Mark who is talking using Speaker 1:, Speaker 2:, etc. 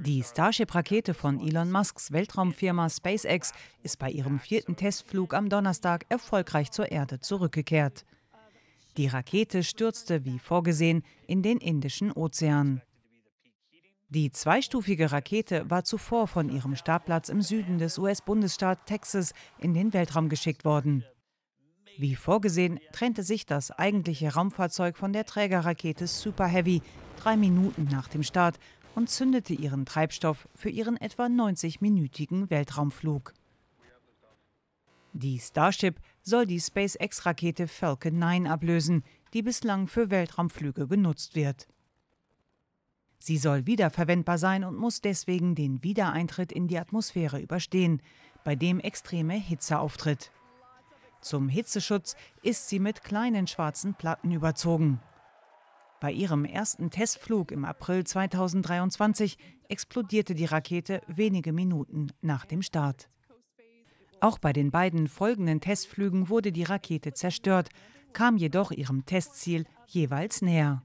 Speaker 1: Die Starship-Rakete von Elon Musks Weltraumfirma SpaceX ist bei ihrem vierten Testflug am Donnerstag erfolgreich zur Erde zurückgekehrt. Die Rakete stürzte, wie vorgesehen, in den Indischen Ozean. Die zweistufige Rakete war zuvor von ihrem Startplatz im Süden des us bundesstaats Texas in den Weltraum geschickt worden. Wie vorgesehen trennte sich das eigentliche Raumfahrzeug von der Trägerrakete Super Heavy, drei Minuten nach dem Start und zündete ihren Treibstoff für ihren etwa 90-minütigen Weltraumflug. Die Starship soll die SpaceX-Rakete Falcon 9 ablösen, die bislang für Weltraumflüge genutzt wird. Sie soll wiederverwendbar sein und muss deswegen den Wiedereintritt in die Atmosphäre überstehen, bei dem extreme Hitze auftritt. Zum Hitzeschutz ist sie mit kleinen schwarzen Platten überzogen. Bei ihrem ersten Testflug im April 2023 explodierte die Rakete wenige Minuten nach dem Start. Auch bei den beiden folgenden Testflügen wurde die Rakete zerstört, kam jedoch ihrem Testziel jeweils näher.